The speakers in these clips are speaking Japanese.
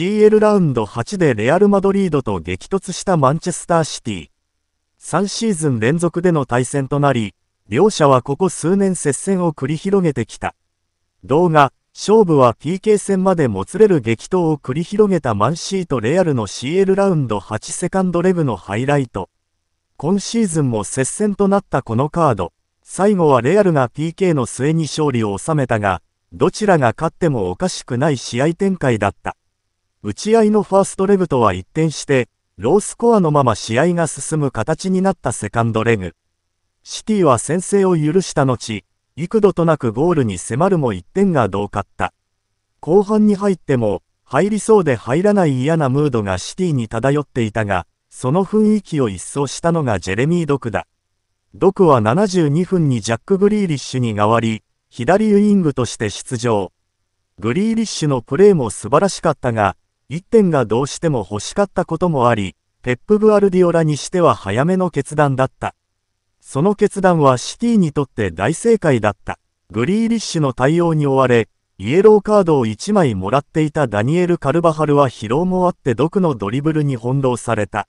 CL ラウンド8でレアル・マドリードと激突したマンチェスター・シティ。3シーズン連続での対戦となり、両者はここ数年接戦を繰り広げてきた。動画、勝負は PK 戦までもつれる激闘を繰り広げたマンシーとレアルの CL ラウンド8セカンドレグのハイライト。今シーズンも接戦となったこのカード。最後はレアルが PK の末に勝利を収めたが、どちらが勝ってもおかしくない試合展開だった。打ち合いのファーストレグとは一転して、ロースコアのまま試合が進む形になったセカンドレグ。シティは先制を許した後、幾度となくゴールに迫るも1点がうかった。後半に入っても、入りそうで入らない嫌なムードがシティに漂っていたが、その雰囲気を一掃したのがジェレミー・ドクだ。ドクは72分にジャック・グリーリッシュに代わり、左ウイングとして出場。グリーリッシュのプレーも素晴らしかったが、1点がどうしても欲しかったこともあり、ペップ・グアルディオラにしては早めの決断だった。その決断はシティにとって大正解だった。グリーリッシュの対応に追われ、イエローカードを1枚もらっていたダニエル・カルバハルは疲労もあって毒のドリブルに翻弄された。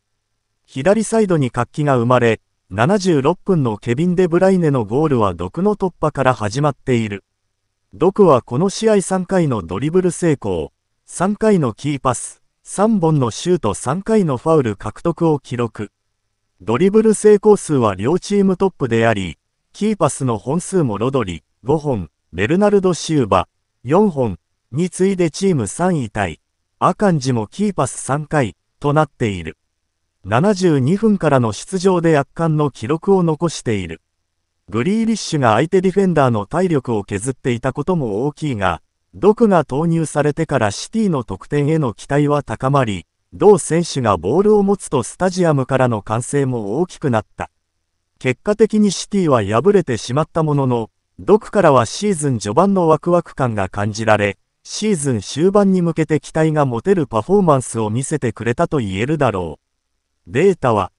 左サイドに活気が生まれ、76分のケビン・デ・ブライネのゴールは毒の突破から始まっている。毒はこの試合3回のドリブル成功、3回のキーパス、3本のシュート3回のファウル獲得を記録。ドリブル成功数は両チームトップであり、キーパスの本数もロドリ、5本、ベルナルド・シューバ、4本、に次いでチーム3位タイ、アカンジもキーパス3回、となっている。72分からの出場で圧巻の記録を残している。グリーリッシュが相手ディフェンダーの体力を削っていたことも大きいが、毒が投入されてからシティの得点への期待は高まり、同選手がボールを持つとスタジアムからの歓声も大きくなった。結果的にシティは敗れてしまったものの、毒からはシーズン序盤のワクワク感が感じられ、シーズン終盤に向けて期待が持てるパフォーマンスを見せてくれたと言えるだろう。データは、